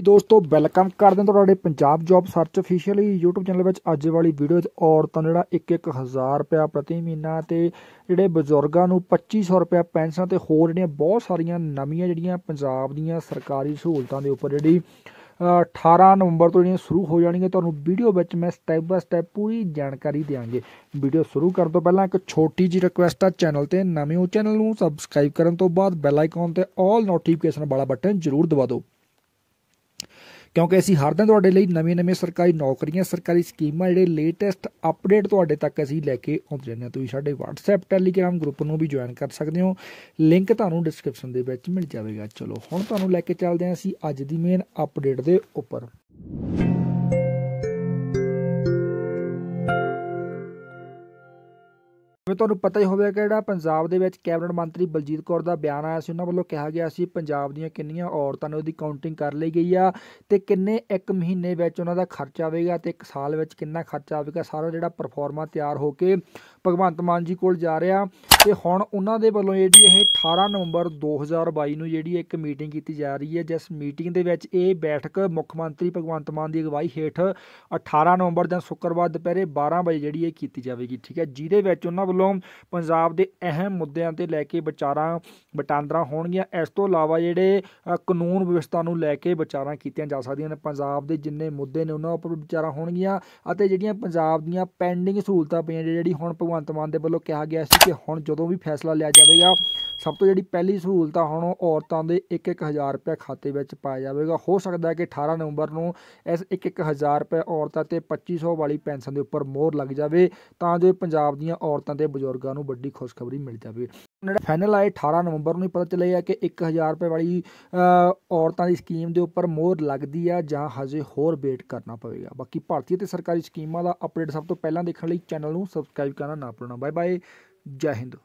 ਜੀ ਦੋਸਤੋ ਵੈਲਕਮ ਕਰਦੇ ਹਾਂ ਤੁਹਾਡੇ Punjab job search officially YouTube channel ਵਿੱਚ ਅੱਜ ਵਾਲੀ ਵੀਡੀਓ 'ਚ ਔਰਤਾਂ ਜਿਹੜਾ 1-1000 ਰੁਪਿਆ ਪ੍ਰਤੀ ਮਹੀਨਾ ਤੇ ਜਿਹੜੇ ਬਜ਼ੁਰਗਾਂ ਨੂੰ 2500 ਰੁਪਿਆ ਪੈਨਸ਼ਨ ਤੇ ਹੋਰ ਜਿਹੜੀਆਂ ਬਹੁਤ ਸਾਰੀਆਂ ਨਵੀਆਂ ਜਿਹੜੀਆਂ ਪੰਜਾਬ ਦੀਆਂ ਸਰਕਾਰੀ ਸਹੂਲਤਾਂ ਦੇ ਉੱਪਰ ਜਿਹੜੀ 18 ਨਵੰਬਰ ਤੋਂ ਜਿਹੜੀਆਂ ਸ਼ੁਰੂ ਹੋ ਜਾਣਗੀਆਂ ਤੁਹਾਨੂੰ ਵੀਡੀਓ ਵਿੱਚ ਮੈਂ ਸਟੈਪ ਬਾਈ ਸਟੈਪ ਪੂਰੀ ਜਾਣਕਾਰੀ ਦੇਵਾਂਗੇ ਵੀਡੀਓ ਸ਼ੁਰੂ ਕਰਨ ਤੋਂ ਪਹਿਲਾਂ ਇੱਕ ਛੋਟੀ ਜੀ ਰਿਕੁਐਸਟ ਆ ਚੈਨਲ ਤੇ ਨਵੇਂ ਹੋ ਚੈਨਲ ਨੂੰ ਸਬਸਕ੍ਰਾਈਬ ਕਰਨ ਤੋਂ ਬਾਅਦ ਬੈਲ ਆਈਕਨ ਤੇ ਆਲ ਨੋਟੀਫਿਕੇਸ਼ਨ ਵਾਲਾ ਬਟਨ ਜ਼ਰੂਰ ਦਬਾ ਦਿਓ ਕਿਉਂਕਿ ਅਸੀਂ ਹਰ ਦਿਨ ਤੁਹਾਡੇ ਲਈ ਨਵੇਂ-ਨਵੇਂ ਸਰਕਾਰੀ ਨੌਕਰੀਆਂ ਸਰਕਾਰੀ ਸਕੀਮਾਂ ਜਿਹੜੇ ਲੇਟੈਸਟ ਅਪਡੇਟ ਤੁਹਾਡੇ ਤੱਕ ਅਸੀਂ ਲੈ ਕੇ ਆਉਂਦੇ ਰਹਿੰਦੇ ਹਾਂ ਤੁਸੀਂ ਸਾਡੇ WhatsApp Telegram ਗਰੁੱਪ ਨੂੰ ਵੀ ਜੁਆਇਨ ਕਰ ਸਕਦੇ ਹੋ ਲਿੰਕ ਤੁਹਾਨੂੰ ਡਿਸਕ੍ਰਿਪਸ਼ਨ ਦੇ ਵਿੱਚ ਮਿਲ ਜਾਵੇਗਾ ਚਲੋ ਹੁਣ ਤੁਹਾਨੂੰ ਲੈ ਕੇ ਚੱਲਦੇ ਹਾਂ ਅਸੀਂ ਅੱਜ ਦੀ ਮੇਨ ਅਪਡੇਟ ਦੇ ਉੱਪਰ ਫਿਰ ਤੁਹਾਨੂੰ ਪਤਾ ਹੀ ਹੋਵੇਗਾ ਜਿਹੜਾ ਪੰਜਾਬ ਦੇ ਵਿੱਚ ਕੈਬਨਿਟ ਮੰਤਰੀ ਬਲਜੀਤ ਕੌਰ ਦਾ ਬਿਆਨ ਆਇਆ ਸੀ ਉਹਨਾਂ ਵੱਲੋਂ ਕਿਹਾ ਗਿਆ ਸੀ ਪੰਜਾਬ ਦੀਆਂ ਕਿੰਨੀਆਂ ਔਰਤਾਂ ਨੇ ਉਹਦੀ ਕਾਊਂਟਿੰਗ ਕਰ ਲਈ ਗਈ ਆ ਤੇ ਕਿੰਨੇ ਇੱਕ ਮਹੀਨੇ ਵਿੱਚ ਉਹਨਾਂ ਦਾ ਖਰਚਾ ਆਵੇਗਾ ਤੇ ਇੱਕ ਸਾਲ ਵਿੱਚ ਕਿੰਨਾ ਖਰਚਾ ਆਵੇਗਾ ਸਾਰਾ ਜਿਹੜਾ ਪਰਫਾਰਮਾ ਤਿਆਰ ਹੋ ਕੇ ਭਗਵੰਤ ਮਾਨ ਜੀ ਕੋਲ ਜਾ ਰਿਹਾ ਤੇ ਹੁਣ ਉਹਨਾਂ ਦੇ ਵੱਲੋਂ ਜਿਹੜੀ ਇਹ 18 ਨਵੰਬਰ 2022 ਨੂੰ ਜਿਹੜੀ ਇੱਕ ਮੀਟਿੰਗ ਕੀਤੀ ਜਾ ਰਹੀ ਹੈ ਜਿਸ ਮੀਟਿੰਗ ਦੇ ਵਿੱਚ ਇਹ ਬੈਠਕ ਮੁੱਖ ਮੰਤਰੀ ਭਗਵੰਤ ਮਾਨ ਦੀ ਅਗਵਾਈ ਹੇਠ 18 ਨਵੰਬਰ ਜਾਂ ਸ਼ੁੱਕਰਵਾਰ ਦੁਪਹਿਰੇ 12 ਵਜੇ ਜਿਹੜੀ ਇਹ ਕੀਤੀ ਜਾਵੇਗੀ ਠੀਕ ਹੈ ਜਿਹਦੇ ਵਿੱਚ ਉਹਨਾਂ ਵੱਲੋਂ ਪੰਜਾਬ ਦੇ ਅਹਿਮ ਮੁੱਦਿਆਂ ਤੇ ਲੈ ਕੇ ਵਿਚਾਰਾਂ ਵਟਾਂਦਰਾ ਹੋਣਗੀਆਂ ਇਸ ਤੋਂ ਇਲਾਵਾ ਜਿਹੜੇ ਕਾਨੂੰਨ ਵਿਵਸਥਾ ਨੂੰ ਲੈ ਕੇ ਵਿਚਾਰਾਂ ਕੀਤੀਆਂ ਜਾ ਸਕਦੀਆਂ ਨੇ ਪੰਜਾਬ ਦੇ ਜਿੰਨੇ ਮੁੱਦੇ ਨੇ ਉਹਨਾਂ ਉੱਪਰ ਵਿਚਾਰਾਂ ਹੋਣਗੀਆਂ ਅਤੇ ਜਿਹੜੀਆਂ ਪੰਜਾਬ ਦੀਆਂ ਪੈਂਡਿੰਗ ਸਹੂਲਤਾਂ ਪਈਆਂ ਜਿਹੜੀ ਹੁਣ ਭਗਵੰਤ ਮਾਨ ਦੇ ਵੱਲੋਂ ਕਿਹਾ ਗਿਆ ਸੀ ਕਿ ਹੁਣ ਜਦੋਂ ਵੀ ਫੈਸਲਾ ਲਿਆ ਜਾਵੇਗਾ ਸਭ ਤੋਂ ਜਿਹੜੀ ਪਹਿਲੀ ਸਹੂਲਤ ਆ ਹੁਣ ਔਰਤਾਂ ਦੇ 1-1000 ਰੁਪਏ ਖਾਤੇ ਵਿੱਚ ਪਾਇਆ ਜਾਵੇਗਾ ਹੋ ਸਕਦਾ ਹੈ ਕਿ 18 ਨਵੰਬਰ ਨੂੰ ਇਸ 1-1000 ਰੁਪਏ ਔਰਤਾਂ ਤੇ 2500 ਵਾਲੀ ਪੈਨਸ਼ਨ ਦੇ ਉੱਪਰ ਮੋਹਰ ਲੱਗ ਜਾਵੇ ਤਾਂ ਜੋ ਪੰਜਾਬ ਦੀਆਂ ਔਰਤਾਂ ਤੇ ਬਜ਼ੁਰਗਾਂ ਨੂੰ ਵੱਡੀ ਖੁਸ਼ਖਬਰੀ ਮਿਲ ਜਾਵੇ ਜਿਹੜਾ ਫਾਈਨਲ ਆਏ 18 ਨਵੰਬਰ ਨੂੰ ਹੀ ਪਤਾ ਚੱਲੇਗਾ ਕਿ 1000 ਰੁਪਏ ਵਾਲੀ ਔਰਤਾਂ ਦੀ ਸਕੀਮ ਦੇ ਉੱਪਰ ਮੋਹਰ ਲੱਗਦੀ ਆ ਜਾਂ ਹਜੇ ਹੋਰ ਵੇਟ ਕਰਨਾ ਪਵੇਗਾ ਬਾਕੀ ਭਾਰਤੀ ਤੇ ਸਰਕਾਰੀ ਸਕੀਮਾਂ ਦਾ ਅਪਡੇਟ ਸਭ ਤੋਂ ਪਹਿਲਾਂ ਦੇਖਣ ਲਈ ਚੈਨਲ ਨੂੰ ਸਬਸਕ੍ਰਾਈਬ ਕਰਨਾ ਨਾ ਭੁੱਲਣਾ ਬਾਏ ਬਾਏ ਜੈ ਹਿੰਦ